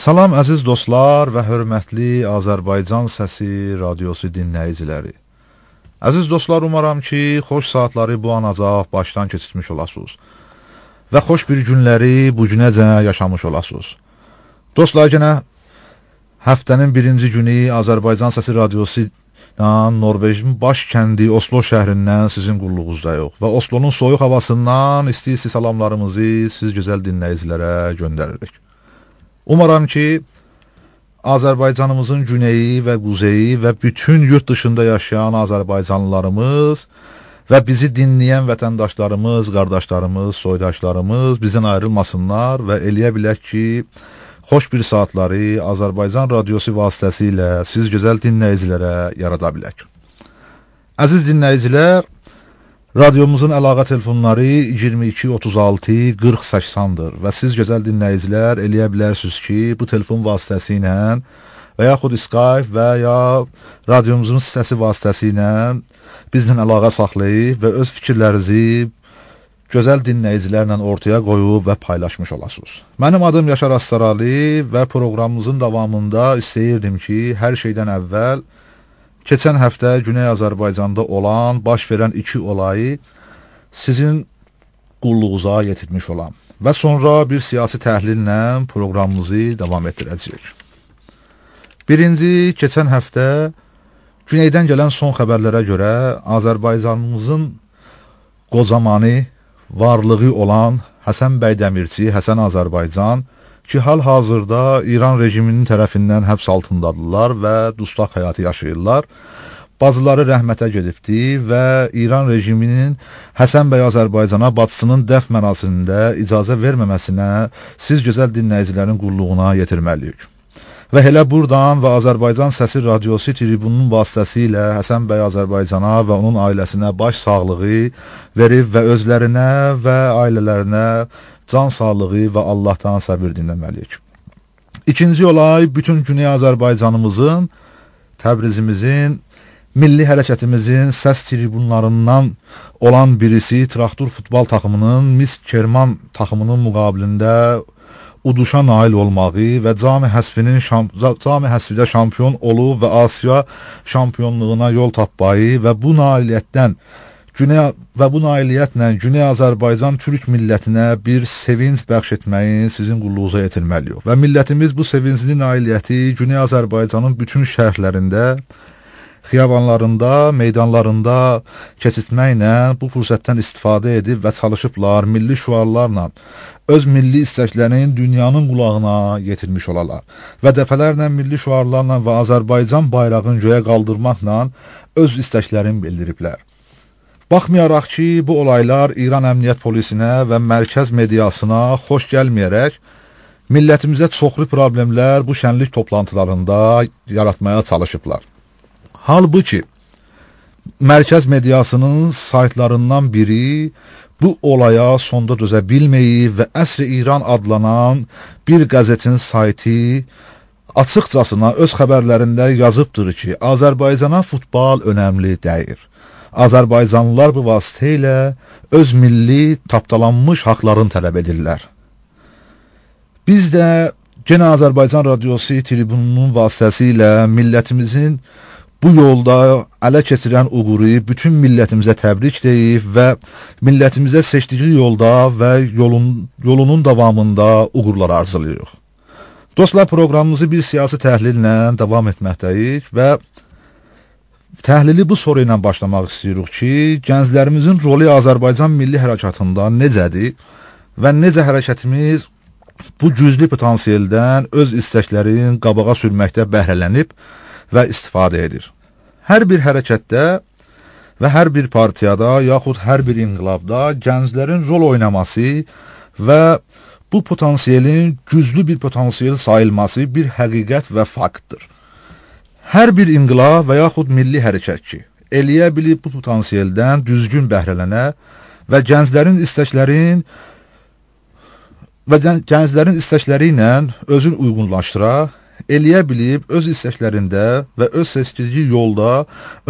Salam əziz dostlar və hörmətli Azərbaycan səsi radiosu dinləyiciləri. Əziz dostlar, umaram ki, xoş saatları bu anacaq başdan keçirmiş olasınız və xoş bir günləri bu günəcə yaşamış olasınız. Dostlar, yenə həftənin birinci günü Azərbaycan səsi radiosu Dan Norveçin baş kəndi Oslo şəhrindən sizin qulluğunuzdayıq və Oslonun soyuq havasından isti-isti salamlarımızı siz gözəl dinləyicilərə göndəririk. Umaram ki, Azərbaycanımızın güneyi və quzeyi və bütün yurt dışında yaşayan azərbaycanlılarımız və bizi dinləyən vətəndaşlarımız, qardaşlarımız, soydaşlarımız bizdən ayrılmasınlar və eləyə bilək ki, xoş bir saatları Azərbaycan radiosu vasitəsilə siz gözəl dinləyicilərə yarada bilək. Əziz dinləyicilər, Radiomuzun əlaqə telefonları 22 36 40 80-dır və siz gözəl dinləyicilər eləyə bilərsiniz ki, bu telefon vasitəsilə və yaxud Skype və ya radiomuzun sitəsi vasitəsilə bizlə əlaqə saxlayıb və öz fikirlərinizi gözəl dinləyicilərlə ortaya qoyub və paylaşmış olasınız. Mənim adım Yaşar Astaralı və proqramımızın davamında istəyirdim ki, hər şeydən əvvəl Keçən həftə Güney Azərbaycanda olan, baş verən iki olayı sizin qulluğunuza yetirmiş olam və sonra bir siyasi təhlillə proqramımızı davam etdirəcəyik. Birinci, keçən həftə Güneydən gələn son xəbərlərə görə Azərbaycanımızın qocamanı varlığı olan Həsən bəy Dəmirçi, Həsən Azərbaycan ki, hal-hazırda İran rejiminin tərəfindən həbs altındadırlar və dustaq həyatı yaşayırlar. Bazıları rəhmətə gedibdi və İran rejiminin Həsən bəy Azərbaycana Batısının dəf mənasində icazə verməməsinə siz gözəl dinləyicilərin qulluğuna yetirməliyik. Və elə burdan və Azərbaycan Səsi Radiosu tribununun vasitəsilə Həsən bəy Azərbaycana və onun ailəsinə baş sağlığı verib və özlərinə və ailələrinə can sağlığı və Allahdan səbir dinləməliyik. İkinci olay bütün Güney Azərbaycanımızın, Təbrizimizin, milli hərəkətimizin səs tribunlarından olan birisi traktor futbol takımının Mis Kerman takımının müqabilində uduşa nail olmağı və Cami Həsvinin Cami Həsvidə şampion olub və Asiya şampionluğuna yol tapmayı və bu nailiyyətdən Güney və bu nailiyyətlə Güney Azərbaycan türk millətinə bir sevinc bəxş etməyi sizin qulluğunuza yetirməliyik. Və millətimiz bu sevincli nailiyyəti Güney Azərbaycanın bütün şəhərlərində xiyabanlarında, meydanlarında keçirtməklə bu fürsətdən istifadə edib və çalışıblar milli şüarlarla öz milli istəklərini dünyanın qulağına yetirmiş olalar və dəfələrlə milli şüarlarla və Azərbaycan bayrağını göyə qaldırmaqla öz istəklərini bildiriblər. Baxmayaraq ki, bu olaylar İran Əmniyyət Polisinə və mərkəz mediasına xoş gəlməyərək, millətimizə çoxlu problemlər bu şənlik toplantılarında yaratmaya çalışıblar. Halbuki, mərkəz mediasının saytlarından biri bu olaya sonda dözə bilməyib və Əsr-i İran adlanan bir qəzetin sayti açıqcasına öz xəbərlərində yazıbdır ki, Azərbaycana futbol önəmli dəyir. Azərbaycanlılar bu vasitə ilə öz milli tapdalanmış haqlarını tələb edirlər. Biz də genə Azərbaycan Radiosu tribununun vasitəsilə millətimizin bu yolda ələ keçirən uğuru bütün millətimizə təbrik deyib və millətimizə seçdiyi yolda və yolun, yolunun davamında uğurlar arzulayırıq. Dostlar, proqramımızı bir siyasi təhlillə davam etməkdəyik və Təhlili bu soru ilə başlamaq istəyirik ki, gənclərimizin rolu Azərbaycan milli hərəkatında necədir və necə hərəkətimiz bu güclü potensialdan öz istəklərin qabağa sürməkdə bəhrələnib və istifadə edir. Hər bir hərəkətdə və hər bir partiyada yaxud hər bir inqilabda gənclərin rol oynaması və bu potensialın güclü bir potensial sayılması bir həqiqət və faktdır. Hər bir inqilab və yaxud milli hərəkət ki, eləyə bilib bu potansiyeldən düzgün bəhrələnə və gənclərin istəklərin və gənclərin istəkləri ilə özün uyğunlaşdıra, eləyə bilib öz istəklərində və öz seçdiyi yolda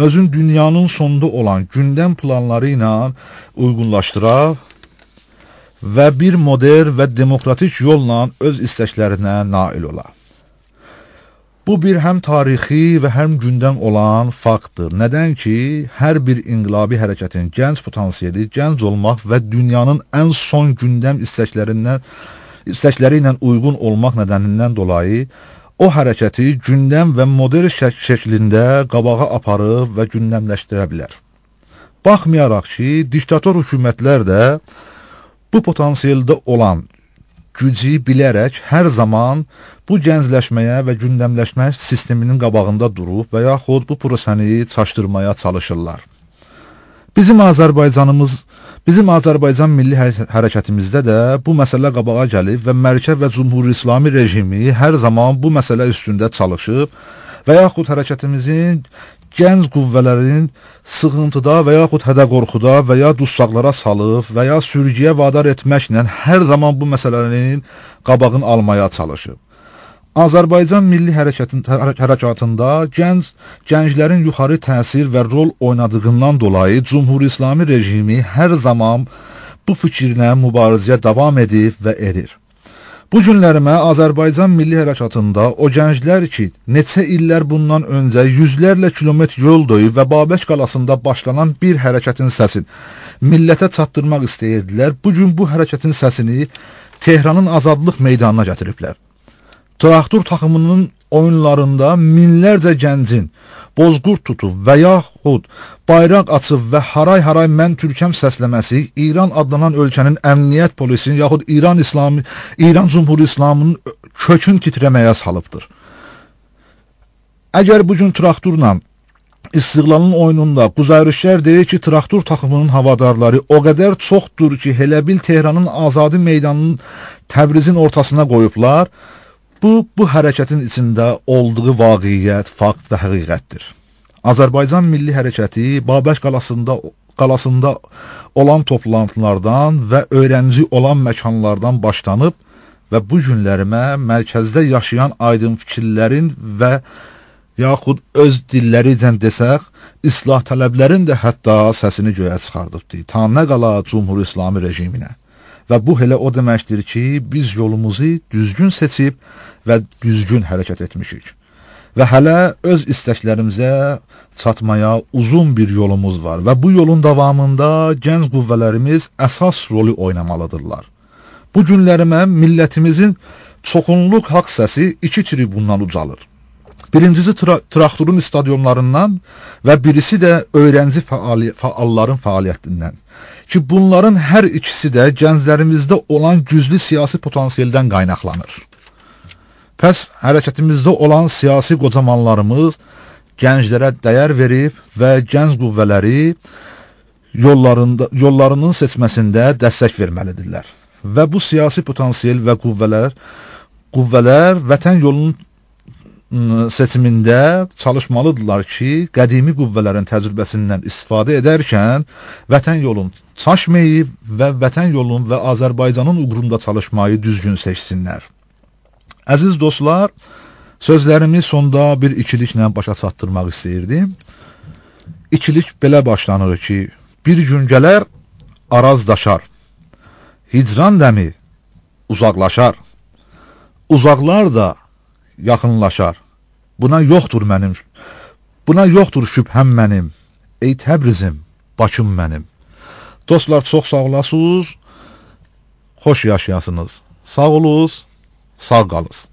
özün dünyanın sonunda olan gündəm planları ilə uyğunlaşdıra və bir modern və demokratik yolla öz istəklərinə nail ola. Bu bir həm tarixi və həm gündəm olan faktdır. Nədən ki, hər bir inqilabi hərəkətin gənc potensialı gənc olmaq və dünyanın ən son gündəm istəklərindən istəkləri ilə uyğun olmaq nədənindən dolayı o hərəkəti gündəm və model şək şəklində qabağa aparıb və gündəmləşdirə bilər. Baxmayaraq ki, diktator hökumətlər də bu potensialda olan gücü bilərək hər zaman bu gəncləşməyə və gündəmləşmə sisteminin qabağında durub və yaxud bu prosesi çaşdırmaya çalışırlar. Bizim Azərbaycanımız, bizim Azərbaycan milli hərəkətimizdə də bu məsələ qabağa gəlib və mərkəz və Cümhur İslami rejimi hər zaman bu məsələ üstündə çalışıb və yaxud hərəkətimizin gənc qüvvələrinin sıxıntıda və yaxud hədə-qorxuda və ya dussaqlara salıb və ya sürgüyə vadar etməklə hər zaman bu məsələnin qabağını almaya çalışıb. Azərbaycan milli hərəkətin hə-, hərəkatında gənc gənclərin yuxarı təsir və rol oynadığından dolayı Cümhur İslami rejimi hər zaman bu fikrinə mübarizəyə davam edib və edir. Bu günlərimə Azərbaycan Milli Hərəkatında o gənclər ki, neçə illər bundan öncə yüzlərlə kilometr yol döyüb və Babək qalasında başlanan bir hərəkətin səsin millətə çatdırmaq istəyirdilər, bu gün bu hərəkətin səsini Tehranın azadlıq meydanına gətiriblər. Traktor taxımının oyunlarında minlərcə gəncin bozqurt tutub və yaxud bayraq açıb və haray-haray mən türkəm səsləməsi İran adlanan ölkənin əmniyyət polisinin yaxud İran İslamı İran Cümhuri İslamının kökün titrəməyə salıbdır. Əgər bu gün traktorla İstiqlalın oyununda Quzayrişlər deyir ki, traktor taxımının havadarları o qədər çoxdur ki, elə bil Tehranın azadi meydanının Təbrizin ortasına qoyublar. Bu, bu hərəkətin içində olduğu vaqiyyət, fakt və həqiqətdir. Azərbaycan Milli Hərəkəti Babək qalasında qalasında olan toplantılardan və öyrənci olan məkanlardan başlanıb və bu günlərimə mərkəzdə yaşayan aydın fikirlərin və yaxud öz dilləri ilə desək, islah tələblərin də hətta səsini göyə çıxardıbdı. Ta nə qala Cumhur İslami rejiminə. Və bu elə o deməkdir ki, biz yolumuzu düzgün seçib və düzgün hərəkət etmişik. Və hələ öz istəklərimizə çatmaya uzun bir yolumuz var və bu yolun davamında gənc qüvvələrimiz əsas rolu oynamalıdırlar. Bu günlərimə millətimizin çoxunluq haqq səsi iki tribundan ucalır. Birincisi tra Traktorun stadionlarından və birisi də öyrənci faali faalların fəaliyyətindən. Ki bunların hər ikisi də gənclərimizdə olan güclü siyasi potensialdan qaynaqlanır. Pəs hərəkətimizdə olan siyasi qocamanlarımız gənclərə dəyər verib və gənc qüvvələri yollarında yollarının seçməsində dəstək verməlidirlər. Və bu siyasi potensial və qüvvələr qüvvələr vətən yolunun seçimində çalışmalıdırlar ki, qədimi qüvvələrin təcrübəsindən istifadə edərkən vətən yolun çaşmayıb və vətən yolun və Azərbaycanın uğrunda çalışmayı düzgün seçsinlər. Əziz dostlar, sözlərimi sonda bir ikiliklə başa çatdırmaq istəyirdim. İkilik belə başlanır ki, bir gün gələr, araz daşar. Hicran dəmi uzaqlaşar. Uzaqlar da yaxınlaşar. Buna yoxdur mənim, buna yoxdur şübhəm mənim. Ey Təbrizim, Bakım mənim. Dostlar, çox sağ olasınız, xoş yaşayasınız. Sağ olunuz, sağ qalınız.